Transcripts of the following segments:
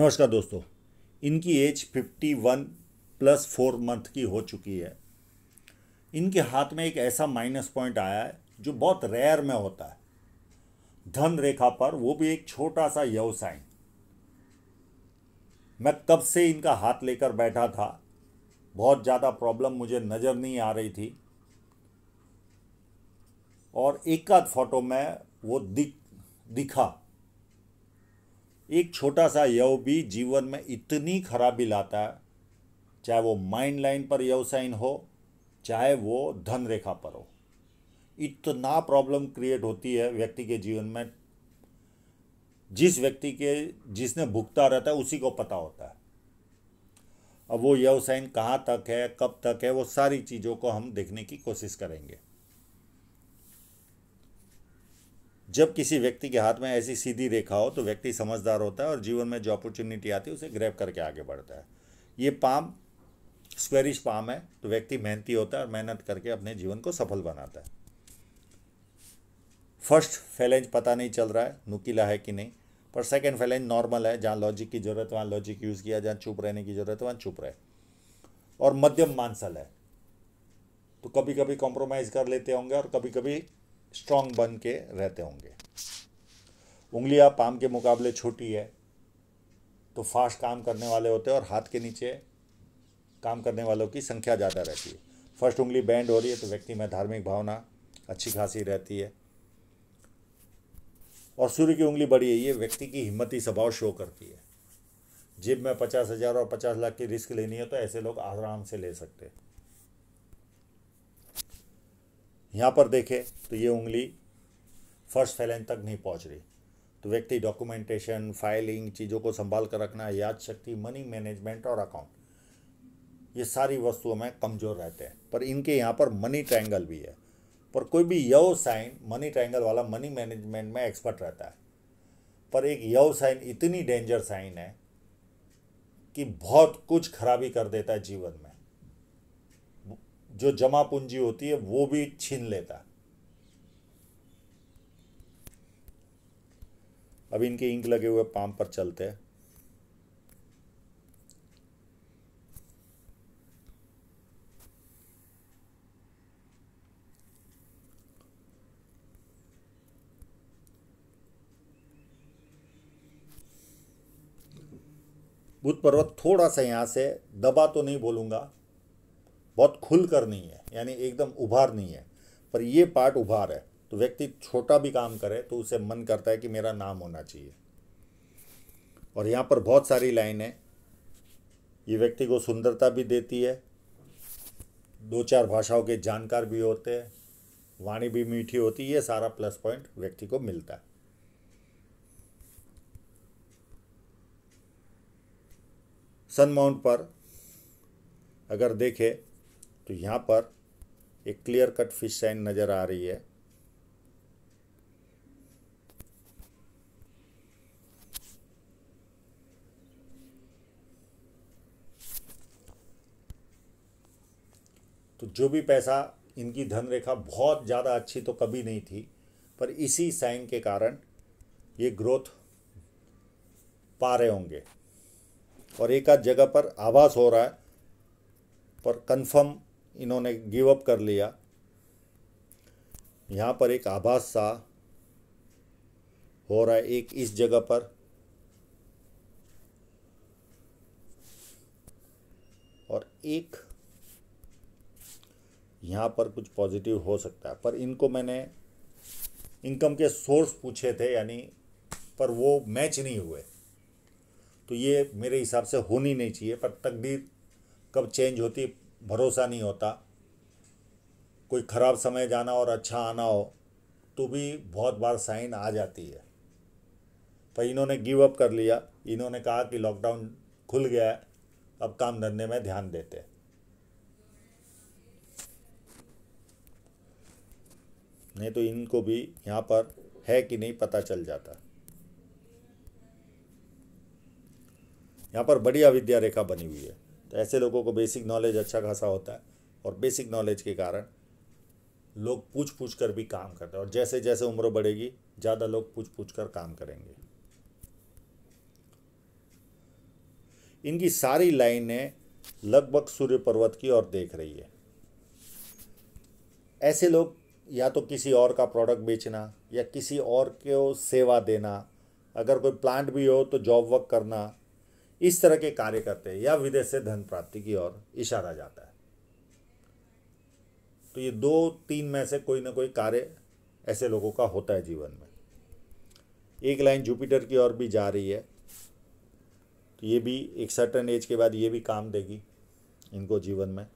नमस्कार दोस्तों इनकी एज 51 प्लस फोर मंथ की हो चुकी है इनके हाथ में एक ऐसा माइनस पॉइंट आया है जो बहुत रेयर में होता है धन रेखा पर वो भी एक छोटा सा यव साइन मैं तब से इनका हाथ लेकर बैठा था बहुत ज़्यादा प्रॉब्लम मुझे नज़र नहीं आ रही थी और एक आध फोटो में वो दिख दिखा एक छोटा सा यव भी जीवन में इतनी खराबी लाता है चाहे वो माइंड लाइन पर यव साइन हो चाहे वो धन रेखा पर हो इतना प्रॉब्लम क्रिएट होती है व्यक्ति के जीवन में जिस व्यक्ति के जिसने भुगता रहता है उसी को पता होता है अब वो यव साइन कहाँ तक है कब तक है वो सारी चीज़ों को हम देखने की कोशिश करेंगे जब किसी व्यक्ति के हाथ में ऐसी सीधी रेखा हो तो व्यक्ति समझदार होता है और जीवन में जो अपॉर्चुनिटी आती है उसे ग्रैप करके आगे बढ़ता है ये पाम स्क्वेरिश पाम है तो व्यक्ति मेहनती होता है और मेहनत करके अपने जीवन को सफल बनाता है फर्स्ट फैलेंज पता नहीं चल रहा है नुकीला है कि नहीं पर सेकेंड फैलेंज नॉर्मल है जहाँ लॉजिक की ज़रूरत वहाँ लॉजिक यूज़ किया जहाँ चुप रहने की ज़रूरत है वहाँ चुप रहे और मध्यम मानसल है तो कभी कभी कॉम्प्रोमाइज़ कर लेते होंगे और कभी कभी स्ट्रांग बन के रहते होंगे उंगलियां पाम के मुकाबले छोटी है तो फास्ट काम करने वाले होते हैं और हाथ के नीचे काम करने वालों की संख्या ज़्यादा रहती है फर्स्ट उंगली बैंड हो रही है तो व्यक्ति में धार्मिक भावना अच्छी खासी रहती है और सूर्य की उंगली बड़ी है ये व्यक्ति की हिम्मती स्वभाव शो करती है जेब में पचास हज़ार और पचास लाख की रिस्क लेनी है तो ऐसे लोग आराम से ले सकते हैं यहाँ पर देखें तो ये उंगली फर्स्ट फैलन तक नहीं पहुँच रही तो व्यक्ति डॉक्यूमेंटेशन फाइलिंग चीज़ों को संभाल कर रखना याद शक्ति मनी मैनेजमेंट और अकाउंट ये सारी वस्तुओं में कमज़ोर रहते हैं पर इनके यहाँ पर मनी ट्रायंगल भी है पर कोई भी यव साइन मनी ट्रायंगल वाला मनी मैनेजमेंट में एक्सपर्ट रहता है पर एक यव साइन इतनी डेंजर साइन है कि बहुत कुछ खराबी कर देता है जीवन में जो जमा पूंजी होती है वो भी छीन लेता है अब इनके इंक लगे हुए पाम पर चलते हैं बुध पर्वत थोड़ा सा यहां से दबा तो नहीं बोलूंगा बहुत खुल कर नहीं है यानी एकदम उभार नहीं है पर ये पार्ट उभार है तो व्यक्ति छोटा भी काम करे तो उसे मन करता है कि मेरा नाम होना चाहिए और यहाँ पर बहुत सारी लाइन है ये व्यक्ति को सुंदरता भी देती है दो चार भाषाओं के जानकार भी होते हैं वाणी भी मीठी होती है ये सारा प्लस पॉइंट व्यक्ति को मिलता है सन माउंट पर अगर देखें तो यहाँ पर एक क्लियर कट फिश साइन नज़र आ रही है तो जो भी पैसा इनकी धन रेखा बहुत ज़्यादा अच्छी तो कभी नहीं थी पर इसी साइन के कारण ये ग्रोथ पा रहे होंगे और एक आध जगह पर आभास हो रहा है पर कंफर्म इन्होंने गिव अप कर लिया यहाँ पर एक आभास सा हो रहा है एक इस जगह पर और एक यहाँ पर कुछ पॉजिटिव हो सकता है पर इनको मैंने इनकम के सोर्स पूछे थे यानी पर वो मैच नहीं हुए तो ये मेरे हिसाब से होनी नहीं चाहिए पर तकदीर कब चेंज होती भरोसा नहीं होता कोई ख़राब समय जाना और अच्छा आना हो तो भी बहुत बार साइन आ जाती है पर इन्होंने गिव अप कर लिया इन्होंने कहा कि लॉकडाउन खुल गया है अब काम धंधे में ध्यान देते हैं नहीं तो इनको भी यहाँ पर है कि नहीं पता चल जाता यहाँ पर बढ़िया विद्या रेखा बनी हुई है तो ऐसे लोगों को बेसिक नॉलेज अच्छा खासा होता है और बेसिक नॉलेज के कारण लोग पूछ पूछ कर भी काम करते हैं और जैसे जैसे उम्र बढ़ेगी ज़्यादा लोग पूछ पूछ कर काम करेंगे इनकी सारी लाइनें लगभग सूर्य पर्वत की ओर देख रही है ऐसे लोग या तो किसी और का प्रोडक्ट बेचना या किसी और को सेवा देना अगर कोई प्लांट भी हो तो जॉब वर्क करना इस तरह के कार्य करते हैं या विदेश से धन प्राप्ति की ओर इशारा जाता है तो ये दो तीन में से कोई ना कोई कार्य ऐसे लोगों का होता है जीवन में एक लाइन जुपिटर की ओर भी जा रही है तो ये भी एक सर्टन एज के बाद ये भी काम देगी इनको जीवन में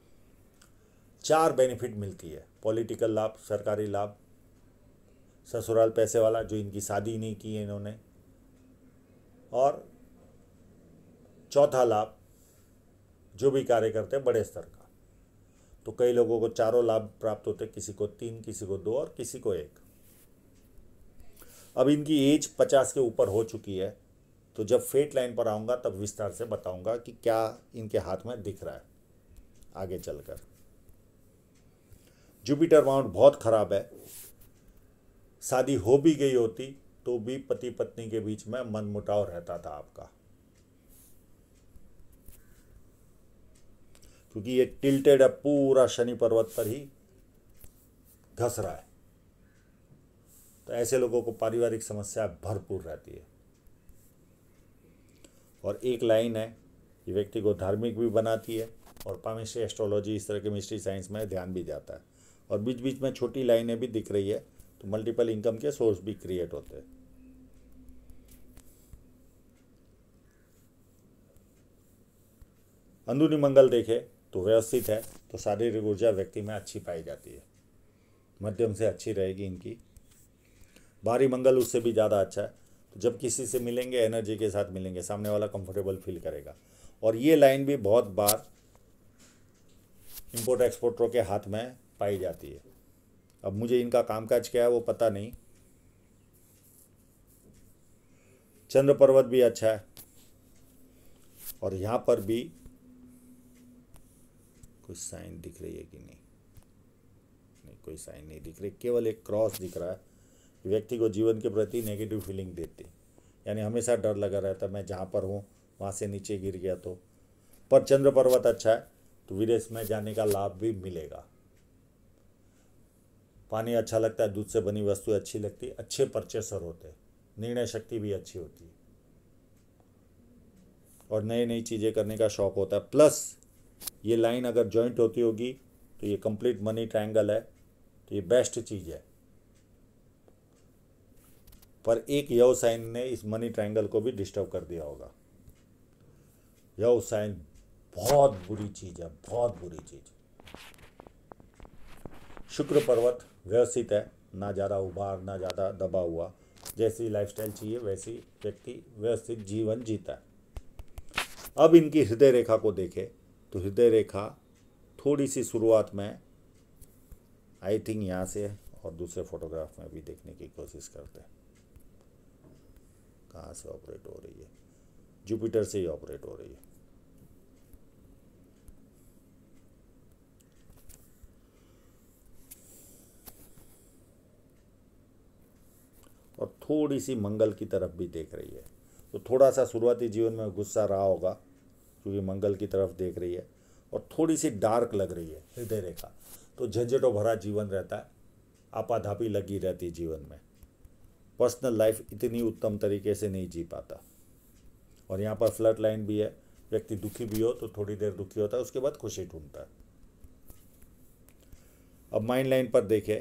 चार बेनिफिट मिलती है पॉलिटिकल लाभ सरकारी लाभ ससुराल पैसे वाला जो इनकी शादी नहीं की है इन्होंने और चौथा लाभ जो भी कार्य करते हैं बड़े स्तर का तो कई लोगों को चारों लाभ प्राप्त होते किसी को तीन किसी को दो और किसी को एक अब इनकी एज पचास के ऊपर हो चुकी है तो जब फेट लाइन पर आऊँगा तब विस्तार से बताऊंगा कि क्या इनके हाथ में दिख रहा है आगे चलकर जुपिटर माउंट बहुत ख़राब है शादी हो भी गई होती तो भी पति पत्नी के बीच में मनमुटाव रहता था आपका क्योंकि ये टिल्टेड है पूरा शनि पर्वत पर ही घस रहा है तो ऐसे लोगों को पारिवारिक समस्या भरपूर रहती है और एक लाइन है ये व्यक्ति को धार्मिक भी बनाती है और पामिस्ट्री एस्ट्रोलॉजी इस तरह के मिस्ट्री साइंस में ध्यान भी जाता है और बीच बीच में छोटी लाइनें भी दिख रही है तो मल्टीपल इनकम के सोर्स भी क्रिएट होते हैं अंदरूनी मंगल देखे तो व्यवस्थित है तो शारीरिक ऊर्जा व्यक्ति में अच्छी पाई जाती है मध्यम से अच्छी रहेगी इनकी बाहरी मंगल उससे भी ज़्यादा अच्छा है तो जब किसी से मिलेंगे एनर्जी के साथ मिलेंगे सामने वाला कंफर्टेबल फील करेगा और ये लाइन भी बहुत बार इम्पोर्ट एक्सपोर्टरों के हाथ में पाई जाती है अब मुझे इनका कामकाज क्या है वो पता नहीं चंद्र पर्वत भी अच्छा है और यहाँ पर भी कुछ साइन दिख रही है कि नहीं नहीं कोई साइन नहीं दिख रही केवल एक क्रॉस दिख रहा है व्यक्ति को जीवन के प्रति नेगेटिव फीलिंग देती यानी हमेशा डर लगा रहता मैं जहाँ पर हूँ वहाँ से नीचे गिर गया तो पर चंद्र पर्वत अच्छा है तो विदेश में जाने का लाभ भी मिलेगा पानी अच्छा लगता है दूध से बनी वस्तु अच्छी लगती अच्छे परचेसर होते हैं निर्णय शक्ति भी अच्छी होती है और नई नई चीज़ें करने का शौक होता है प्लस ये लाइन अगर जॉइंट होती होगी तो ये कंप्लीट मनी ट्रायंगल है तो ये बेस्ट चीज़ है पर एक यव साइन ने इस मनी ट्रायंगल को भी डिस्टर्ब कर दिया होगा यव साइन बहुत बुरी चीज़ है बहुत बुरी चीज़ शुक्र पर्वत व्यवस्थित है ना ज़्यादा उभार ना ज़्यादा दबा हुआ जैसी लाइफस्टाइल चाहिए वैसी व्यक्ति व्यवस्थित जीवन जीता है अब इनकी हृदय रेखा को देखें तो हृदय रेखा थोड़ी सी शुरुआत में आई थिंक यहाँ से और दूसरे फोटोग्राफ में भी देखने की कोशिश करते हैं कहाँ से ऑपरेट हो रही है जुपिटर से ही ऑपरेट हो रही है और थोड़ी सी मंगल की तरफ भी देख रही है तो थोड़ा सा शुरुआती जीवन में गुस्सा रहा होगा क्योंकि मंगल की तरफ देख रही है और थोड़ी सी डार्क लग रही है हृदय रेखा तो झंझटों भरा जीवन रहता है आपाधापी लगी रहती है जीवन में पर्सनल लाइफ इतनी उत्तम तरीके से नहीं जी पाता और यहाँ पर फ्लड लाइन भी है व्यक्ति दुखी भी हो तो थोड़ी देर दुखी होता है उसके बाद खुशी ढूंढता है अब माइंड लाइन पर देखें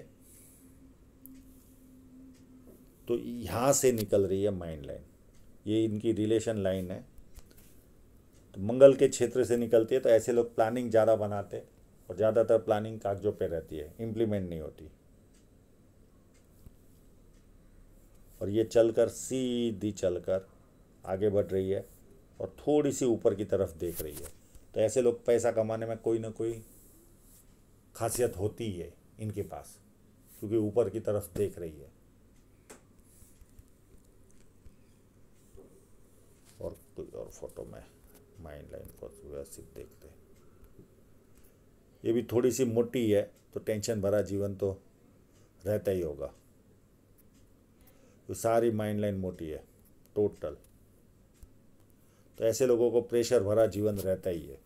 तो यहाँ से निकल रही है माइंड लाइन ये इनकी रिलेशन लाइन है तो मंगल के क्षेत्र से निकलती है तो ऐसे लोग प्लानिंग ज़्यादा बनाते और ज़्यादातर प्लानिंग कागजों पे रहती है इम्प्लीमेंट नहीं होती और ये चलकर सीधी चलकर आगे बढ़ रही है और थोड़ी सी ऊपर की तरफ देख रही है तो ऐसे लोग पैसा कमाने में कोई ना कोई खासियत होती है इनके पास क्योंकि ऊपर की तरफ देख रही है और कोई और फोटो में माइंड लाइन को व्यवस्थित देखते हैं ये भी थोड़ी सी मोटी है तो टेंशन भरा जीवन तो रहता ही होगा तो सारी माइंड लाइन मोटी है टोटल तो ऐसे लोगों को प्रेशर भरा जीवन रहता ही है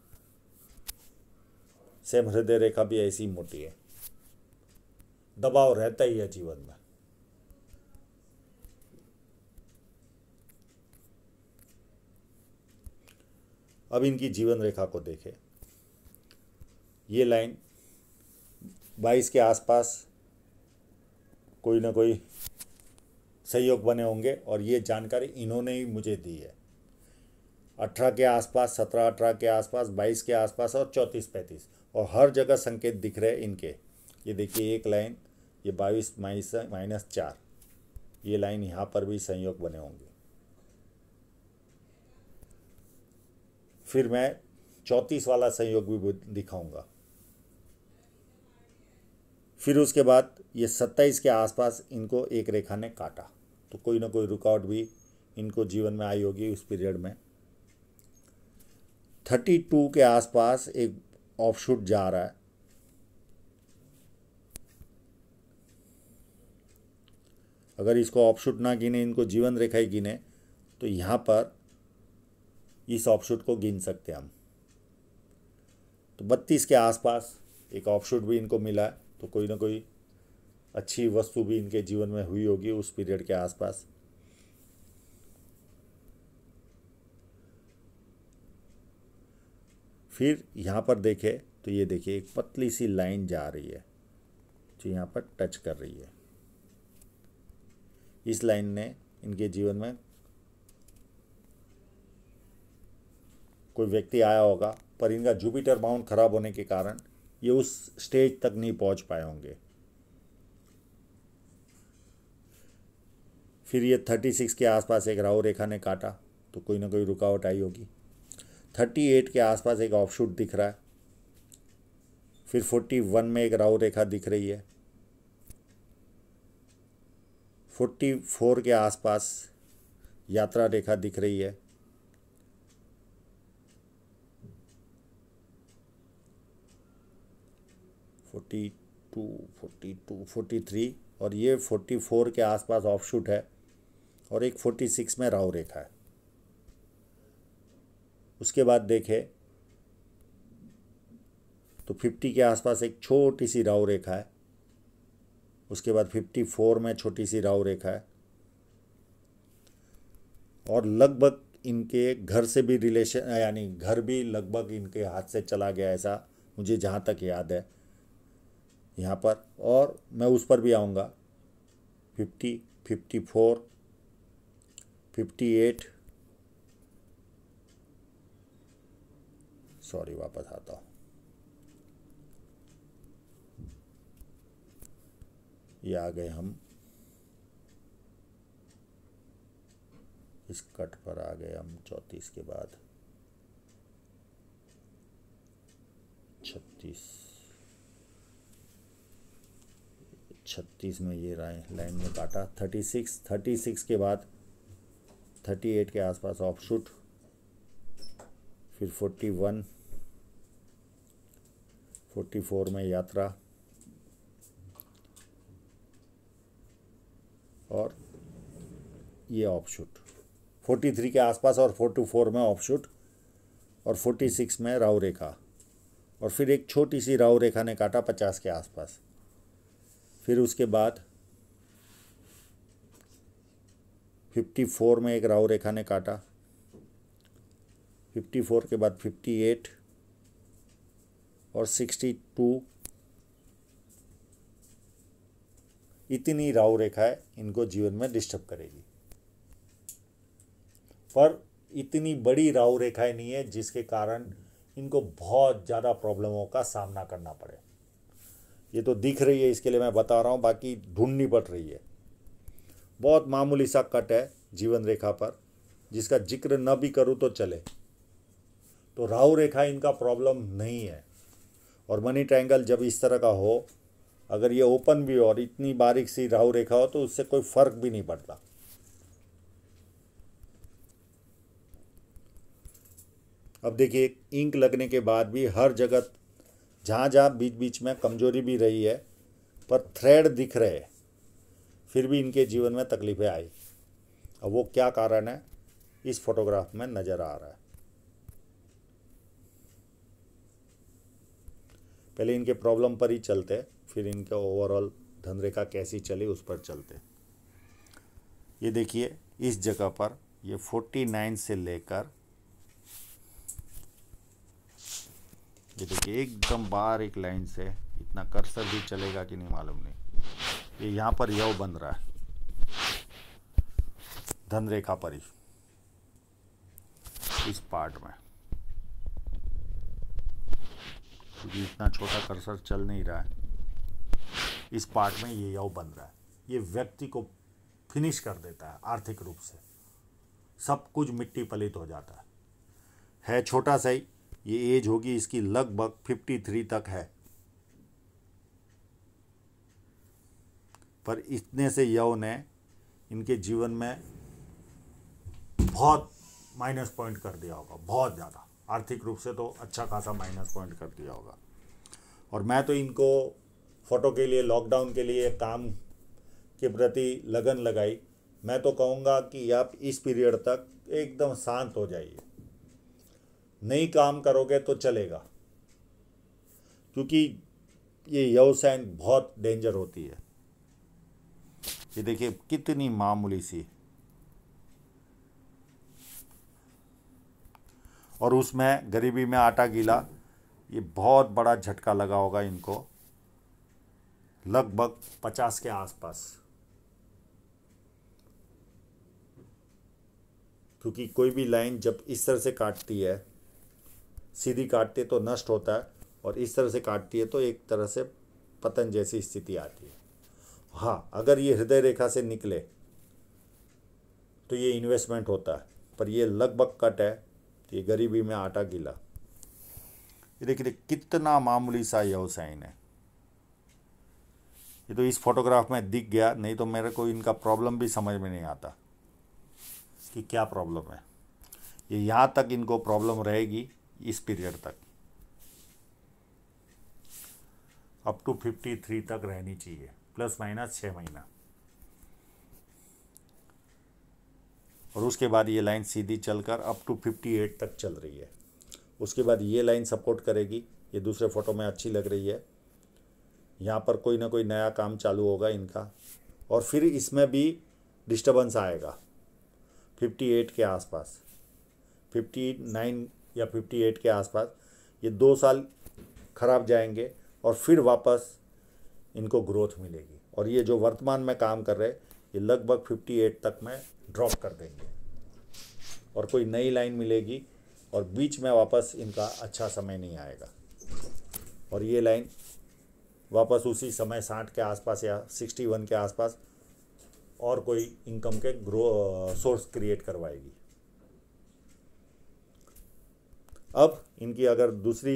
सेम हृदय रेखा भी ऐसी मोटी है दबाव रहता ही है जीवन में अब इनकी जीवन रेखा को देखें ये लाइन बाईस के आसपास कोई ना कोई सहयोग बने होंगे और ये जानकारी इन्होंने ही मुझे दी है अठारह के आसपास सत्रह अठारह के आसपास बाईस के आसपास और चौंतीस पैंतीस और हर जगह संकेत दिख रहे हैं इनके ये देखिए एक लाइन ये बाईस माइनस माइनस चार ये लाइन यहाँ पर भी संयोग बने होंगे फिर मैं चौंतीस वाला संयोग भी दिखाऊंगा फिर उसके बाद ये सत्ताईस के आसपास इनको एक रेखा ने काटा तो कोई ना कोई रुकावट भी इनको जीवन में आई होगी उस पीरियड में थर्टी टू के आसपास एक ऑफशूट जा रहा है अगर इसको ऑफशूट ना गिने इनको जीवन रेखा ही गिने तो यहाँ पर इस ऑफशूट को गिन सकते हैं हम तो बत्तीस के आसपास एक ऑफशूट भी इनको मिला है तो कोई ना कोई अच्छी वस्तु भी इनके जीवन में हुई होगी उस पीरियड के आसपास फिर यहाँ पर देखें तो ये देखिए एक पतली सी लाइन जा रही है जो यहाँ पर टच कर रही है इस लाइन ने इनके जीवन में कोई व्यक्ति आया होगा पर इनका जुपिटर माउंट खराब होने के कारण ये उस स्टेज तक नहीं पहुंच पाए होंगे फिर ये थर्टी सिक्स के आसपास एक राहु रेखा ने काटा तो कोई ना कोई रुकावट आई होगी थर्टी एट के आसपास एक ऑफशूट दिख रहा है फिर फोर्टी वन में एक राहु रेखा दिख रही है फोर्टी फोर के आसपास यात्रा रेखा दिख रही है forty two forty two forty three और ये फोर्टी फोर के आसपास ऑफ शूट है और एक फोर्टी सिक्स में राहु रेखा है उसके बाद देखें तो फिफ्टी के आसपास एक छोटी सी राहु रेखा है उसके बाद फिफ्टी फोर में छोटी सी राहु रेखा है और लगभग इनके घर से भी रिलेशन यानी घर भी लगभग इनके हाथ से चला गया ऐसा मुझे जहाँ तक याद है यहाँ पर और मैं उस पर भी आऊँगा fifty fifty four fifty eight sorry वापस आता हूँ ये आ गए हम इस कट पर आ गए हम चौंतीस के बाद छत्तीस छत्तीस में ये लाइन में काटा थर्टी सिक्स थर्टी सिक्स के बाद थर्टी एट के आसपास ऑफ शूट फिर फोर्टी वन फोर्टी फोर में यात्रा और ये ऑफ शूट फोर्टी थ्री के आसपास और फोर्टी फोर में ऑफ शूट और फोर्टी सिक्स में राव रेखा और फिर एक छोटी सी राव रेखा ने काटा पचास के आसपास फिर उसके बाद 54 में एक राहु रेखा ने काटा 54 के बाद 58 और 62 इतनी राहु रेखाएं इनको जीवन में डिस्टर्ब करेगी पर इतनी बड़ी राहु रेखाएं नहीं है जिसके कारण इनको बहुत ज़्यादा प्रॉब्लमों का सामना करना पड़े ये तो दिख रही है इसके लिए मैं बता रहा हूँ बाकी ढूंढनी पड़ रही है बहुत मामूली सा कट है जीवन रेखा पर जिसका जिक्र न भी करूँ तो चले तो राहु रेखा इनका प्रॉब्लम नहीं है और मनी ट्रायंगल जब इस तरह का हो अगर ये ओपन भी हो और इतनी बारीक सी राहु रेखा हो तो उससे कोई फर्क भी नहीं पड़ता अब देखिए इंक लगने के बाद भी हर जगह जहाँ जहाँ बीच बीच में कमजोरी भी रही है पर थ्रेड दिख रहे फिर भी इनके जीवन में तकलीफ़ें आई अब वो क्या कारण है इस फोटोग्राफ में नज़र आ रहा है पहले इनके प्रॉब्लम पर ही चलते फिर इनके ओवरऑल धनरेखा कैसी चली उस पर चलते ये देखिए इस जगह पर ये 49 से लेकर ये देखिए एकदम बार एक लाइन से इतना कर्सर भी चलेगा कि नहीं मालूम नहीं ये यहाँ पर यव बन रहा है धनरेखा पर परी इस पार्ट में क्योंकि इतना छोटा कर्सर चल नहीं रहा है इस पार्ट में ये यव बन रहा है ये व्यक्ति को फिनिश कर देता है आर्थिक रूप से सब कुछ मिट्टी पलित हो जाता है है छोटा सही ये एज होगी इसकी लगभग फिफ्टी थ्री तक है पर इतने से यव ने इनके जीवन में बहुत माइनस पॉइंट कर दिया होगा बहुत ज़्यादा आर्थिक रूप से तो अच्छा खासा माइनस पॉइंट कर दिया होगा और मैं तो इनको फ़ोटो के लिए लॉकडाउन के लिए काम के प्रति लगन लगाई मैं तो कहूँगा कि आप इस पीरियड तक एकदम शांत हो जाइए नहीं काम करोगे तो चलेगा क्योंकि ये यौसैन बहुत डेंजर होती है ये देखिए कितनी मामूली सी और उसमें गरीबी में आटा गीला ये बहुत बड़ा झटका लगा होगा इनको लगभग पचास के आसपास क्योंकि कोई भी लाइन जब इस तरह से काटती है सीधी काटती है तो नष्ट होता है और इस तरह से काटती है तो एक तरह से पतन जैसी स्थिति आती है हाँ अगर ये हृदय रेखा से निकले तो ये इन्वेस्टमेंट होता है पर ये लगभग कट है तो ये गरीबी में आटा गीला ये देखिए कितना मामूली सा यह हुसैन है ये तो इस फोटोग्राफ में दिख गया नहीं तो मेरे को इनका प्रॉब्लम भी समझ में नहीं आता कि क्या प्रॉब्लम है ये यहाँ तक इनको प्रॉब्लम रहेगी इस पीरियड तक अप टू फिफ्टी थ्री तक रहनी चाहिए प्लस माइनस छः महीना और उसके बाद ये लाइन सीधी चलकर अप टू फिफ्टी एट तक चल रही है उसके बाद ये लाइन सपोर्ट करेगी ये दूसरे फोटो में अच्छी लग रही है यहाँ पर कोई ना कोई नया काम चालू होगा इनका और फिर इसमें भी डिस्टर्बेंस आएगा फिफ्टी एट के आसपास फिफ्टी नाइन या 58 के आसपास ये दो साल खराब जाएंगे और फिर वापस इनको ग्रोथ मिलेगी और ये जो वर्तमान में काम कर रहे ये लगभग 58 तक में ड्रॉप कर देंगे और कोई नई लाइन मिलेगी और बीच में वापस इनका अच्छा समय नहीं आएगा और ये लाइन वापस उसी समय साठ के आसपास या सिक्सटी वन के आसपास और कोई इनकम के ग्रो सोर्स क्रिएट करवाएगी अब इनकी अगर दूसरी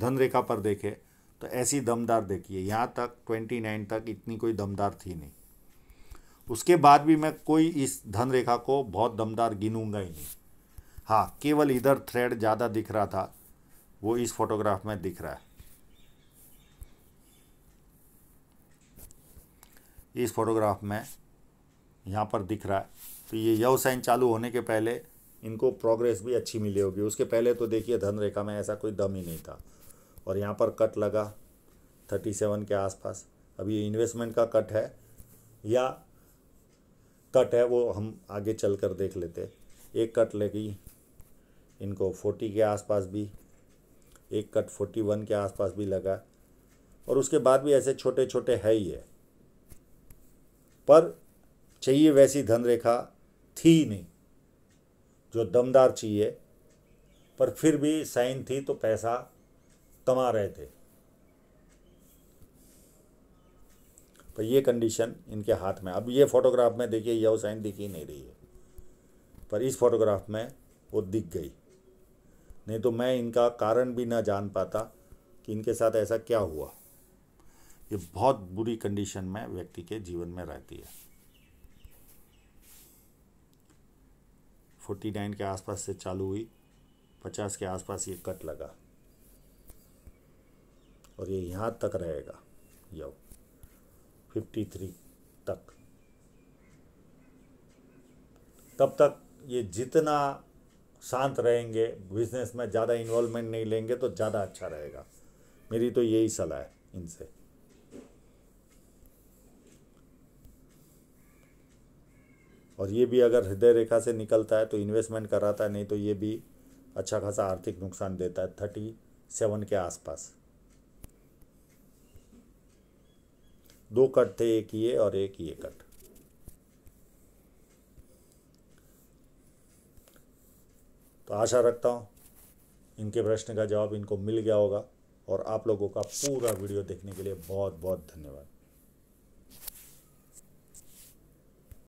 धन रेखा पर देखें तो ऐसी दमदार देखिए यहाँ तक ट्वेंटी नाइन तक इतनी कोई दमदार थी नहीं उसके बाद भी मैं कोई इस धन रेखा को बहुत दमदार गिनूंगा ही नहीं हाँ केवल इधर थ्रेड ज़्यादा दिख रहा था वो इस फोटोग्राफ में दिख रहा है इस फोटोग्राफ में यहाँ पर दिख रहा है तो ये साइन चालू होने के पहले इनको प्रोग्रेस भी अच्छी मिली होगी उसके पहले तो देखिए धन रेखा में ऐसा कोई दम ही नहीं था और यहाँ पर कट लगा थर्टी सेवन के आसपास अब ये इन्वेस्टमेंट का कट है या कट है वो हम आगे चल कर देख लेते एक कट लगी इनको फोर्टी के आसपास भी एक कट फोर्टी वन के आसपास भी लगा और उसके बाद भी ऐसे छोटे छोटे है ही है पर चाहिए वैसी धन रेखा थी नहीं जो दमदार चाहिए पर फिर भी साइन थी तो पैसा कमा रहे थे पर ये कंडीशन इनके हाथ में अब ये फोटोग्राफ में देखिए यह साइन दिख ही नहीं रही है पर इस फोटोग्राफ में वो दिख गई नहीं तो मैं इनका कारण भी ना जान पाता कि इनके साथ ऐसा क्या हुआ ये बहुत बुरी कंडीशन में व्यक्ति के जीवन में रहती है फोर्टी नाइन के आसपास से चालू हुई पचास के आसपास ये कट लगा और ये यहाँ तक रहेगा यो फिफ्टी थ्री तक तब तक ये जितना शांत रहेंगे बिजनेस में ज़्यादा इन्वॉल्वमेंट नहीं लेंगे तो ज़्यादा अच्छा रहेगा मेरी तो यही सलाह है इनसे और ये भी अगर हृदय रेखा से निकलता है तो इन्वेस्टमेंट कराता है नहीं तो ये भी अच्छा खासा आर्थिक नुकसान देता है थर्टी सेवन के आसपास दो कट थे एक ये और एक ये कट तो आशा रखता हूँ इनके प्रश्न का जवाब इनको मिल गया होगा और आप लोगों का पूरा वीडियो देखने के लिए बहुत बहुत धन्यवाद